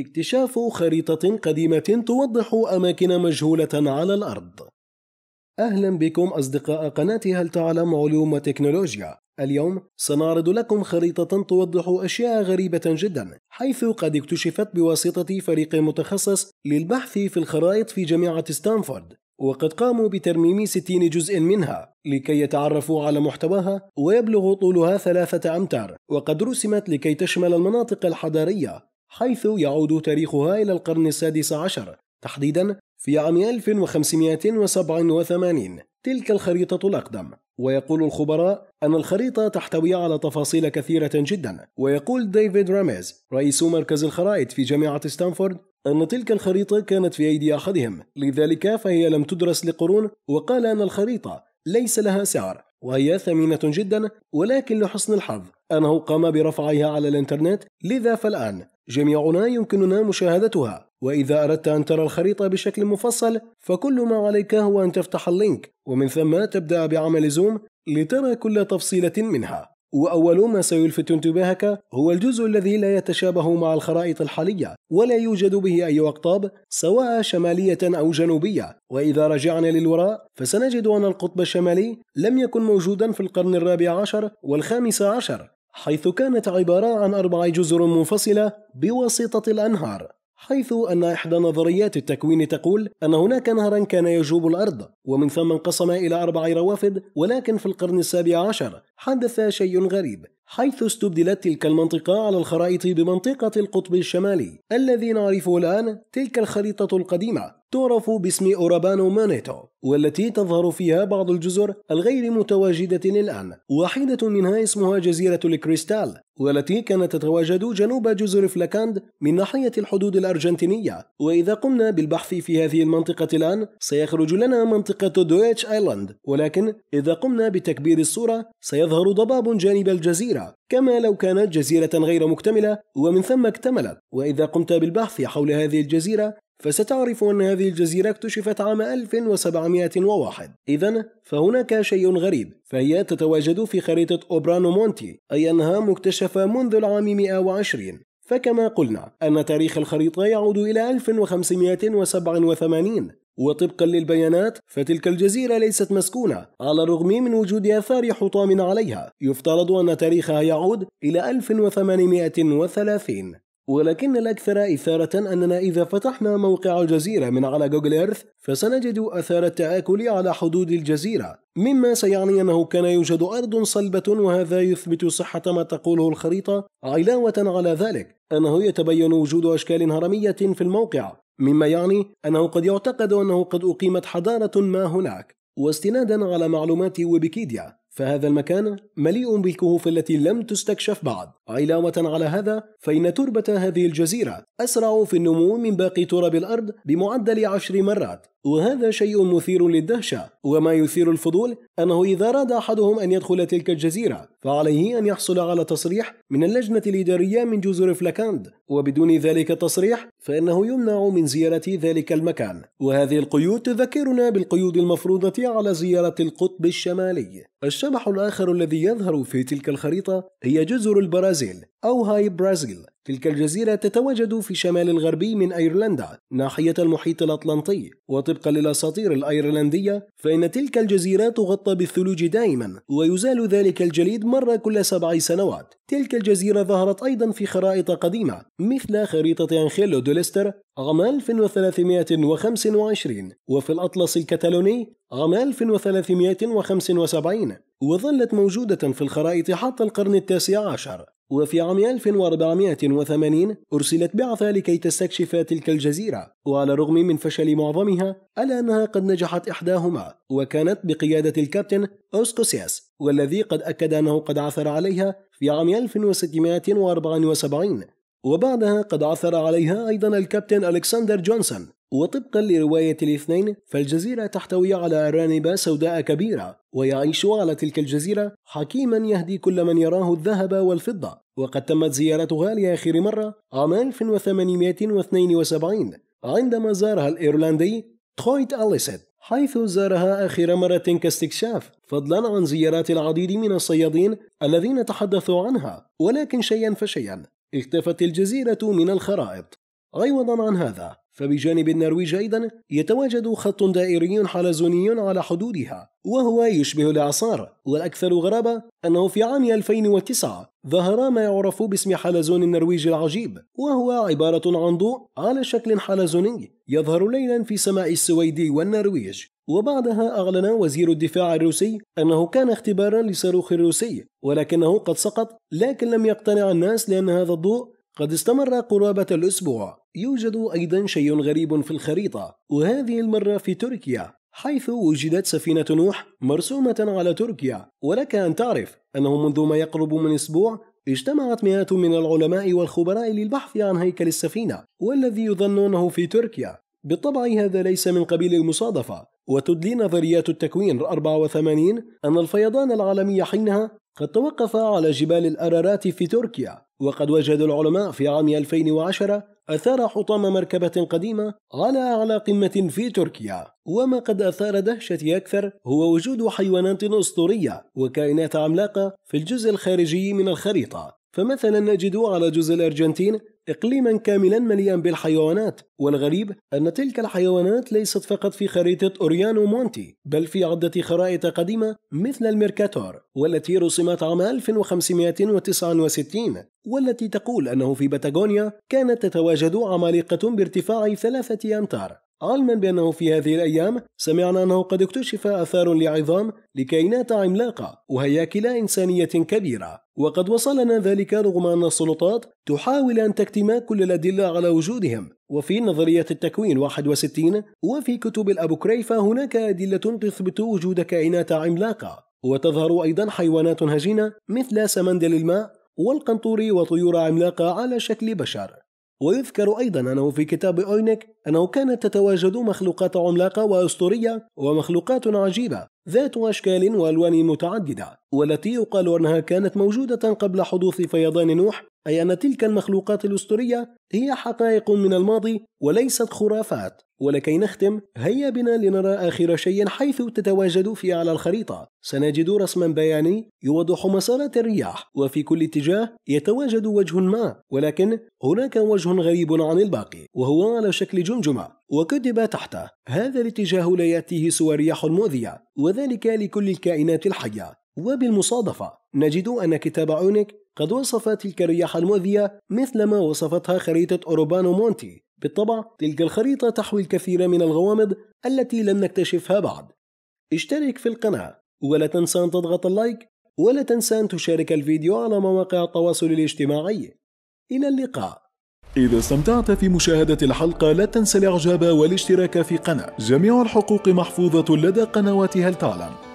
اكتشاف خريطة قديمة توضح أماكن مجهولة على الأرض. أهلا بكم أصدقاء قناة هل تعلم علوم وتكنولوجيا؟ اليوم سنعرض لكم خريطة توضح أشياء غريبة جدا حيث قد اكتشفت بواسطة فريق متخصص للبحث في الخرائط في جامعة ستانفورد وقد قاموا بترميم 60 جزء منها لكي يتعرفوا على محتواها ويبلغ طولها ثلاثة أمتار وقد رسمت لكي تشمل المناطق الحضارية حيث يعود تاريخها إلى القرن السادس عشر تحديدا في عام 1587 تلك الخريطة الأقدم ويقول الخبراء أن الخريطة تحتوي على تفاصيل كثيرة جدا ويقول ديفيد راميز رئيس مركز الخرائط في جامعة ستانفورد أن تلك الخريطة كانت في أيدي أحدهم لذلك فهي لم تدرس لقرون وقال أن الخريطة ليس لها سعر وهي ثمينة جدا ولكن لحسن الحظ أنه قام برفعها على الإنترنت لذا فالآن جميعنا يمكننا مشاهدتها وإذا أردت أن ترى الخريطة بشكل مفصل فكل ما عليك هو أن تفتح اللينك ومن ثم تبدأ بعمل زوم لترى كل تفصيلة منها وأول ما سيلفت انتباهك هو الجزء الذي لا يتشابه مع الخرائط الحالية ولا يوجد به أي أقطاب سواء شمالية أو جنوبية وإذا رجعنا للوراء فسنجد أن القطب الشمالي لم يكن موجودا في القرن الرابع عشر والخامس عشر حيث كانت عبارة عن أربع جزر منفصلة بواسطة الأنهار حيث أن إحدى نظريات التكوين تقول أن هناك نهرا كان يجوب الأرض ومن ثم انقسم إلى أربع روافد ولكن في القرن السابع عشر حدث شيء غريب حيث استبدلت تلك المنطقة على الخرائط بمنطقة القطب الشمالي الذي نعرفه الآن تلك الخريطة القديمة تعرف باسم أورابانو مانيتو والتي تظهر فيها بعض الجزر الغير متواجدة الآن واحدة منها اسمها جزيرة الكريستال والتي كانت تتواجد جنوب جزر فلاكاند من ناحية الحدود الأرجنتينية وإذا قمنا بالبحث في هذه المنطقة الآن سيخرج لنا منطقة دويتش آيلاند ولكن إذا قمنا بتكبير الصورة سيظهر ضباب جانب الجزيرة كما لو كانت جزيرة غير مكتملة ومن ثم اكتملت وإذا قمت بالبحث حول هذه الجزيرة فستعرف أن هذه الجزيرة اكتشفت عام 1701 إذا فهناك شيء غريب فهي تتواجد في خريطة أوبرانو مونتي أي أنها مكتشفة منذ العام 120 فكما قلنا أن تاريخ الخريطة يعود إلى 1587 وطبقا للبيانات فتلك الجزيرة ليست مسكونة على الرغم من وجود آثار حطام عليها يفترض أن تاريخها يعود إلى 1830 ولكن الأكثر إثارة أننا إذا فتحنا موقع الجزيرة من على جوجل إيرث فسنجد أثار التآكل على حدود الجزيرة مما سيعني أنه كان يوجد أرض صلبة وهذا يثبت صحة ما تقوله الخريطة علاوة على ذلك أنه يتبين وجود أشكال هرمية في الموقع مما يعني أنه قد يعتقد أنه قد أقيمت حضارة ما هناك واستنادا على معلومات ويكيديا فهذا المكان مليء بالكهوف التي لم تستكشف بعد علاوة على هذا فإن تربة هذه الجزيرة أسرع في النمو من باقي تراب الأرض بمعدل عشر مرات وهذا شيء مثير للدهشة وما يثير الفضول أنه إذا أراد أحدهم أن يدخل تلك الجزيرة فعليه أن يحصل على تصريح من اللجنة الإدارية من جزر فلاكاند وبدون ذلك التصريح فإنه يمنع من زيارة ذلك المكان وهذه القيود تذكرنا بالقيود المفروضة على زيارة القطب الشمالي الشبح الآخر الذي يظهر في تلك الخريطة هي جزر البرازيل أو هاي برازيل تلك الجزيرة تتواجد في شمال الغربي من أيرلندا ناحية المحيط الأطلنطي وطبقا للأساطير الأيرلندية فإن تلك الجزيرة تغطى بالثلوج دائما ويزال ذلك الجليد مرة كل سبع سنوات تلك الجزيرة ظهرت أيضا في خرائط قديمة مثل خريطة أنخيلو دوليستر عام 1325 وفي الأطلس الكتالوني عام 1375 وظلت موجودة في الخرائط حتى القرن التاسع عشر وفي عام 1480 أرسلت بعثة لكي تستكشف تلك الجزيرة وعلى الرغم من فشل معظمها ألا أنها قد نجحت إحداهما وكانت بقيادة الكابتن أوسكوسياس والذي قد أكد أنه قد عثر عليها في عام 1674 وبعدها قد عثر عليها أيضا الكابتن ألكسندر جونسون وطبقا لرواية الاثنين فالجزيرة تحتوي على أرانب سوداء كبيرة ويعيش على تلك الجزيرة حكيما يهدي كل من يراه الذهب والفضة وقد تمت زيارتها لآخر مرة عام 1872 عندما زارها الإيرلندي ترويت أليسيت حيث زارها آخر مرة كاستكشاف فضلا عن زيارات العديد من الصيادين الذين تحدثوا عنها ولكن شيئا فشيئا اختفت الجزيرة من الخرائط عوضا عن هذا فبجانب النرويج أيضا يتواجد خط دائري حلزوني على حدودها وهو يشبه الإعصار والأكثر غرابة أنه في عام 2009 ظهر ما يعرف باسم حلزون النرويج العجيب وهو عبارة عن ضوء على شكل حلزوني يظهر ليلا في سماء السويد والنرويج وبعدها أعلن وزير الدفاع الروسي أنه كان اختبارا لصاروخ روسي ولكنه قد سقط لكن لم يقتنع الناس لأن هذا الضوء قد استمر قرابة الأسبوع يوجد أيضا شيء غريب في الخريطة وهذه المرة في تركيا حيث وجدت سفينة نوح مرسومة على تركيا ولك أن تعرف أنه منذ ما يقرب من أسبوع اجتمعت مئات من العلماء والخبراء للبحث عن هيكل السفينة والذي يظن أنه في تركيا بالطبع هذا ليس من قبيل المصادفة وتدلي نظريات التكوين 84 أن الفيضان العالمي حينها قد توقف على جبال الأرارات في تركيا وقد وجد العلماء في عام 2010 أثار حطام مركبة قديمة على أعلى قمة في تركيا وما قد أثار دهشتي أكثر هو وجود حيوانات أسطورية وكائنات عملاقة في الجزء الخارجي من الخريطة فمثلا نجد على جزء الأرجنتين إقليما كاملا مليئا بالحيوانات والغريب أن تلك الحيوانات ليست فقط في خريطة أوريانو مونتي بل في عدة خرائط قديمة مثل الميركاتور والتي رسمت عام 1569 والتي تقول أنه في باتاغونيا كانت تتواجد عمالقة بارتفاع ثلاثة أمتار علما بأنه في هذه الأيام سمعنا أنه قد اكتشف آثار لعظام لكائنات عملاقة وهياكل إنسانية كبيرة وقد وصلنا ذلك رغم أن السلطات تحاول أن تكتم كل الأدلة على وجودهم وفي نظرية التكوين 61 وفي كتب الأبوكريفة هناك أدلة تثبت وجود كائنات عملاقة وتظهر أيضا حيوانات هجينة مثل سمندل الماء والقنطور وطيور عملاقة على شكل بشر ويذكر أيضا أنه في كتاب أوينك أنه كانت تتواجد مخلوقات عملاقة وأسطورية ومخلوقات عجيبة ذات أشكال وألوان متعددة والتي يقال أنها كانت موجودة قبل حدوث فيضان نوح أي أن تلك المخلوقات الأسطورية هي حقائق من الماضي وليست خرافات ولكي نختم هيا بنا لنرى آخر شيء حيث تتواجد في أعلى الخريطة سنجد رسما بياني يوضح مسارات الرياح وفي كل اتجاه يتواجد وجه ما ولكن هناك وجه غريب عن الباقي وهو على شكل جمجمة وكتب تحته هذا الاتجاه لا يأتيه سوى رياح مؤذية وذلك لكل الكائنات الحية وبالمصادفة نجد أن كتاب عونك قد وصف تلك الرياح المؤذية مثل ما وصفتها خريطة أوروبانو مونتي بالطبع تلك الخريطة تحوي الكثير من الغوامض التي لم نكتشفها بعد اشترك في القناة ولا تنسى أن تضغط اللايك ولا تنسى أن تشارك الفيديو على مواقع التواصل الاجتماعي إلى اللقاء إذا استمتعت في مشاهدة الحلقة لا تنسى الإعجاب والاشتراك في قناة جميع الحقوق محفوظة لدى قنواتها هل تعلم